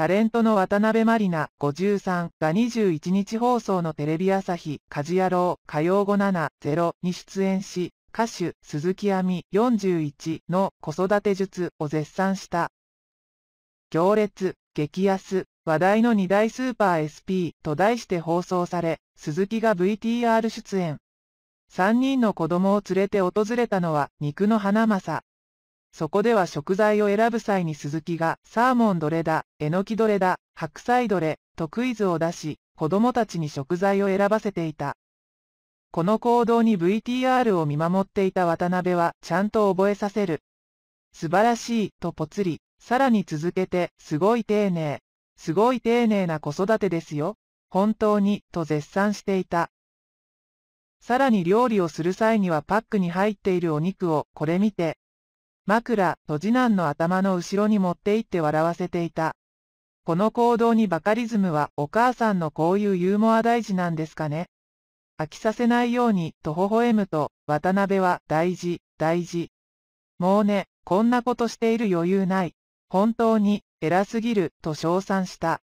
タレントの渡辺まりな53が21日放送のテレビ朝日、家事野郎、火曜570に出演し、歌手、鈴木亜美41の子育て術を絶賛した。行列、激安、話題の2大スーパー SP と題して放送され、鈴木が VTR 出演。3人の子供を連れて訪れたのは肉の花正、そこでは食材を選ぶ際に鈴木が、サーモンどれだ、えのきどれだ、白菜どれ、とクイズを出し、子供たちに食材を選ばせていた。この行動に VTR を見守っていた渡辺は、ちゃんと覚えさせる。素晴らしい、とぽつり、さらに続けて、すごい丁寧。すごい丁寧な子育てですよ。本当に、と絶賛していた。さらに料理をする際にはパックに入っているお肉を、これ見て、枕と次男の頭の後ろに持って行って笑わせていた。この行動にバカリズムはお母さんのこういうユーモア大事なんですかね。飽きさせないようにと微笑むと、渡辺は大事、大事。もうね、こんなことしている余裕ない。本当に、偉すぎると称賛した。